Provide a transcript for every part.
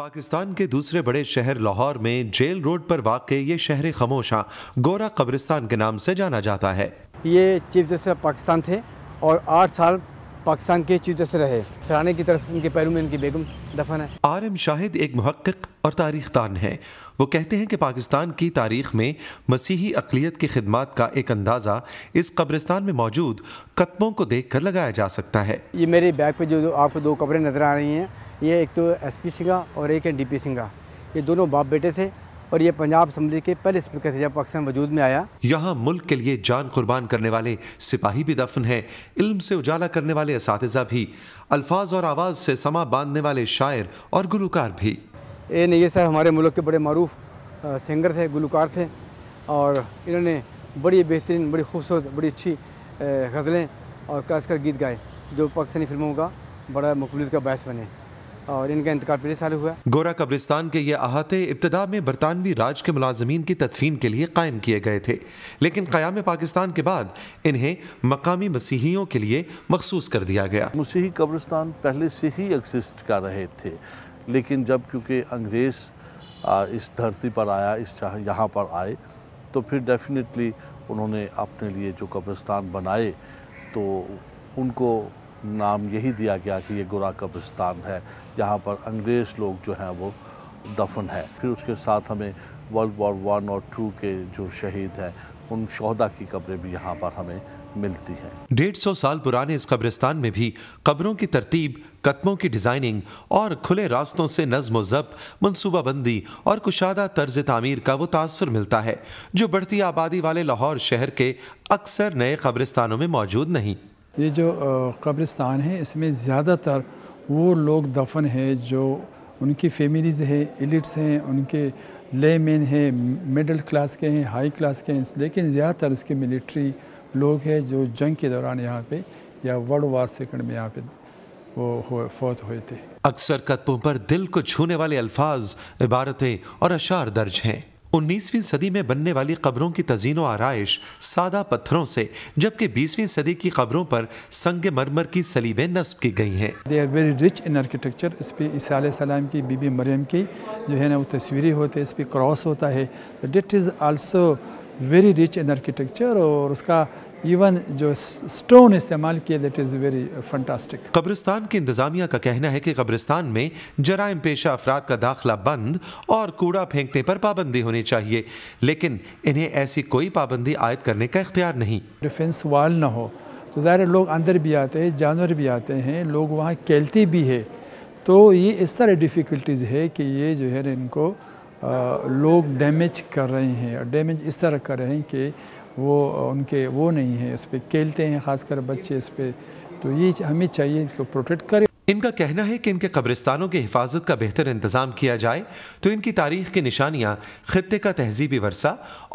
पाकिस्तान के दूसरे बड़े शहर लाहौर में जेल रोड पर वाक़ ये शहर खमोशा गोरा कब्रिस्तान के नाम से जाना जाता है ये चीफ जस्टिस पाकिस्तान थे और आठ साल पाकिस्तान के चीफ जस्टिस रहे सराने की तरफ इनके पैरों में इनकी बेगम दफन है आर एम शाहिद एक महक्क और तारीख तान है वो कहते हैं कि पाकिस्तान की तारीख में मसीही अकलीत की खिदमत का एक अंदाज़ा इस कब्रिस्तान में मौजूद कतबों को देख कर लगाया जा सकता है ये मेरे बैग पर जो आपको दो कब्रें नज़र आ रही हैं ये एक तो एसपी सिंह सिंगा और एक है डीपी सिंह सिंगा ये दोनों बाप बेटे थे और ये पंजाब असम्बली के पहले स्पीकर थे जब पाकिस्तान वजूद में आया यहाँ मुल्क के लिए जान कुर्बान करने वाले सिपाही भी दफन हैं इल्म से उजाला करने वाले इस भी अल्फाज और आवाज़ से समा बांधने वाले शायर और गुलकार भी ए नहीं सर हमारे मुल्क के बड़े मरूफ सिंगर थे गुलकार थे और इन्होंने बड़ी बेहतरीन बड़ी खूबसूरत बड़ी अच्छी गज़लें और खासकर गीत गाए जो पाकिस्तानी फिल्मों का बड़ा मकबूल का बायस बने और इनका इंतकाल पिछले साल हुआ गोरा कब्रिस्तान के ये अहाते इब्तदा में बरतानवी राज के मुलाजमीन की तदफीन के लिए कायम किए गए थे लेकिन क़्याम पाकिस्तान के बाद इन्हें मकामी मसीहियों के लिए मखसूस कर दिया गया मसीही कब्रिस्तान पहले से ही एग्जिस्ट कर रहे थे लेकिन जब क्योंकि अंग्रेज़ इस धरती पर आया इस यहाँ पर आए तो फिर डेफिनेटली उन्होंने अपने लिए जो कब्रिस्तान बनाए तो उनको नाम यही दिया गया कि ये गोरा कब्रिस्तान है जहाँ पर अंग्रेज़ लोग जो हैं वो दफन है फिर उसके साथ हमें वर्ल्ड वॉर वन और टू के जो शहीद हैं उन शहदा की कब्रें भी यहाँ पर हमें मिलती हैं डेढ़ सौ साल पुराने इस कब्रिस्तान में भी कब्रों की तरतीब कत्मों की डिज़ाइनिंग और खुले रास्तों से नज्म जब्त मनसूबाबंदी और कुशादा तर्ज तामीर का वो तासर मिलता है जो बढ़ती आबादी वाले लाहौर शहर के अक्सर नए कब्रिस्तानों में मौजूद नहीं ये जो कब्रिस्तान है इसमें ज़्यादातर वो लोग दफन है जो उनकी फैमिलीज़ है एलिट्स हैं उनके ले मैन हैं मिडिल क्लास के हैं हाई क्लास के हैं लेकिन ज़्यादातर इसके मिलिट्री लोग हैं जो जंग के दौरान यहाँ पे या वर्ल्ड वार सेकंड में यहाँ पे वो हो फौत हुए थे अक्सर कत्बों पर दिल को छूने वाले अल्फाज इबारतें और अशार दर्ज हैं 19वीं सदी में बनने वाली कब्रों की तजीन व आरइश सादा पत्थरों से जबकि 20वीं सदी की कब्रों पर संग मरमर की सलीबें नस्ब की गई हैं they are very rich in architecture इस पर ईसा सलाम की बीबी मरियम की जो है ना वो तस्वीरें होते हैं इस पर क्रॉस होता है it is also very rich in architecture और उसका इवन जो स्टोन इस्तेमाल किए दैट इज़ वेरी फंटास्टिक कब्रिस्तान की इंतज़ामिया का कहना है कि कब्रिस्तान में जराइम पेशा अफराद का दाखिला बंद और कूड़ा फेंकने पर पाबंदी होनी चाहिए लेकिन इन्हें ऐसी कोई पाबंदी आयद करने का इख्तियार नहीं डिफेंस वाल ना हो तो ज़ाहिर लोग अंदर भी आते हैं जानवर भी आते हैं लोग वहाँ खेलते भी है तो ये इस तरह डिफ़िकल्टीज़ है कि ये जो है इनको आ, uh, लोग डैमेज कर रहे हैं और डैमेज इस तरह कर रहे हैं कि वो उनके वो नहीं है इस पर खेलते हैं ख़ासकर बच्चे इस पर तो ये हमें चाहिए कि प्रोटेक्ट करें इनका कहना है कि इनके कब्रिस्तानों की हिफाजत का बेहतर इंतज़ाम किया जाए तो इनकी तारीख की निशानियाँ ख़त्े का तहजीबी वर्षा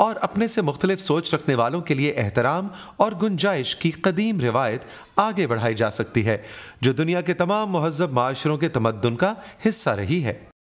और अपने से मुख्तलिफ सोच रखने वालों के लिए एहतराम और गुंजाइश की कदीम रिवायत आगे बढ़ाई जा सकती है जो दुनिया के तमाम महजब माशरों के तमदन का हिस्सा रही है